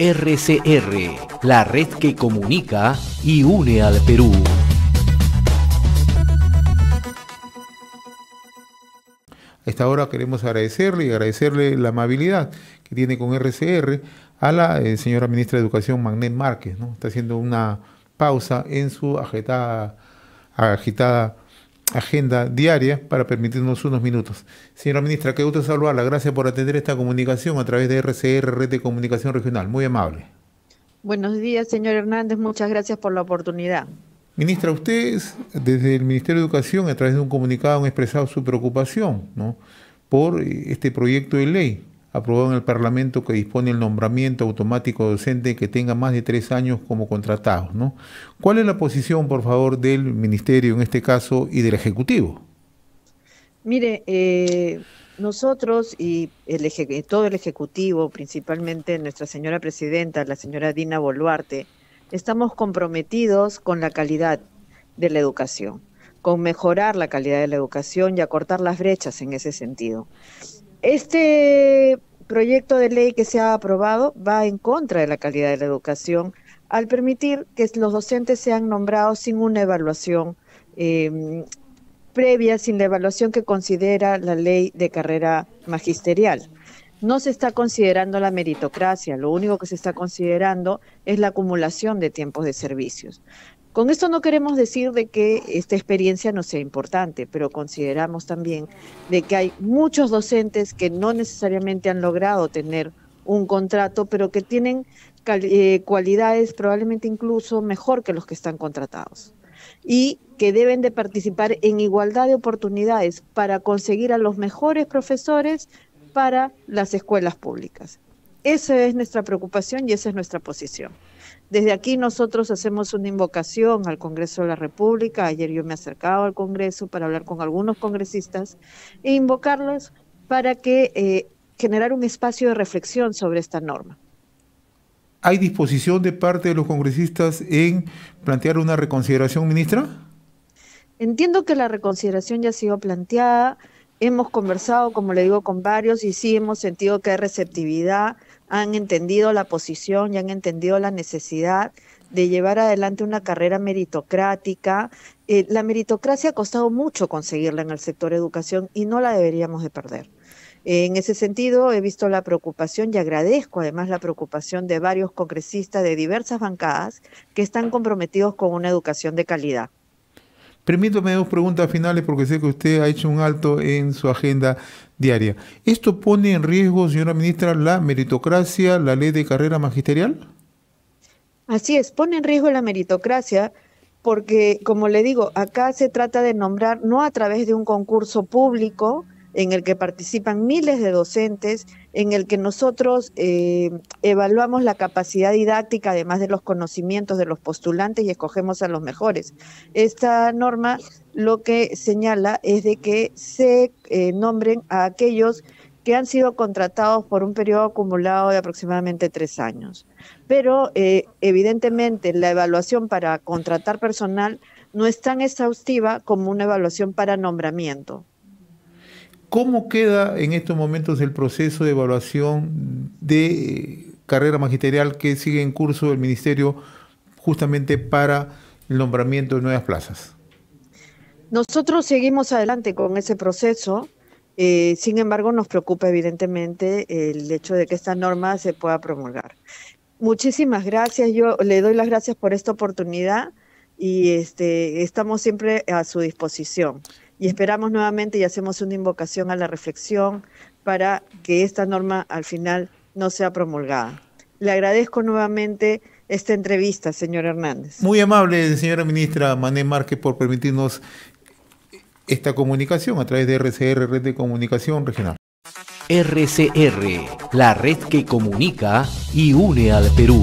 RCR, la red que comunica y une al Perú. A esta hora queremos agradecerle y agradecerle la amabilidad que tiene con RCR a la eh, señora ministra de Educación, Magnet Márquez. ¿no? Está haciendo una pausa en su agitada, agitada agenda diaria para permitirnos unos minutos. Señora ministra, qué gusto saludarla. Gracias por atender esta comunicación a través de RCR, Red de Comunicación Regional. Muy amable. Buenos días, señor Hernández. Muchas gracias por la oportunidad. Ministra, ustedes desde el Ministerio de Educación, a través de un comunicado, han expresado su preocupación por eh, este proyecto de ley aprobado en el Parlamento que dispone el nombramiento automático docente que tenga más de tres años como contratado, ¿no? ¿Cuál es la posición, por favor, del Ministerio en este caso y del Ejecutivo? Mire, eh, nosotros y el eh, todo el Ejecutivo, principalmente nuestra señora presidenta, la señora Dina Boluarte, estamos comprometidos con la calidad de la educación, con mejorar la calidad de la educación y acortar las brechas en ese sentido. Este proyecto de ley que se ha aprobado va en contra de la calidad de la educación al permitir que los docentes sean nombrados sin una evaluación em, previa, sin la evaluación que considera la ley de carrera magisterial. No se está considerando la meritocracia, lo único que se está considerando es la acumulación de tiempos de servicios. Con esto no queremos decir de que esta experiencia no sea importante, pero consideramos también de que hay muchos docentes que no necesariamente han logrado tener un contrato, pero que tienen eh, cualidades probablemente incluso mejor que los que están contratados y que deben de participar en igualdad de oportunidades para conseguir a los mejores profesores para las escuelas públicas. Esa es nuestra preocupación y esa es nuestra posición. Desde aquí nosotros hacemos una invocación al Congreso de la República. Ayer yo me acercaba al Congreso para hablar con algunos congresistas e invocarlos para que eh, generar un espacio de reflexión sobre esta norma. ¿Hay disposición de parte de los congresistas en plantear una reconsideración, ministra? Entiendo que la reconsideración ya ha sido planteada. Hemos conversado, como le digo, con varios y sí hemos sentido que hay receptividad, han entendido la posición y han entendido la necesidad de llevar adelante una carrera meritocrática. Eh, la meritocracia ha costado mucho conseguirla en el sector educación y no la deberíamos de perder. Eh, en ese sentido, he visto la preocupación y agradezco además la preocupación de varios congresistas de diversas bancadas que están comprometidos con una educación de calidad. Permítame dos preguntas finales porque sé que usted ha hecho un alto en su agenda diaria. ¿Esto pone en riesgo, señora ministra, la meritocracia, la ley de carrera magisterial? Así es, pone en riesgo la meritocracia porque, como le digo, acá se trata de nombrar no a través de un concurso público, en el que participan miles de docentes, en el que nosotros eh, evaluamos la capacidad didáctica, además de los conocimientos de los postulantes y escogemos a los mejores. Esta norma lo que señala es de que se eh, nombren a aquellos que han sido contratados por un periodo acumulado de aproximadamente tres años. Pero eh, evidentemente la evaluación para contratar personal no es tan exhaustiva como una evaluación para nombramiento. ¿Cómo queda en estos momentos el proceso de evaluación de eh, carrera magisterial que sigue en curso el Ministerio justamente para el nombramiento de nuevas plazas? Nosotros seguimos adelante con ese proceso. Eh, sin embargo, nos preocupa evidentemente el hecho de que esta norma se pueda promulgar. Muchísimas gracias. Yo le doy las gracias por esta oportunidad y este, estamos siempre a su disposición y esperamos nuevamente y hacemos una invocación a la reflexión para que esta norma al final no sea promulgada. Le agradezco nuevamente esta entrevista, señor Hernández. Muy amable, señora ministra Mané Márquez, por permitirnos esta comunicación a través de RCR, Red de Comunicación Regional. RCR, la red que comunica y une al Perú.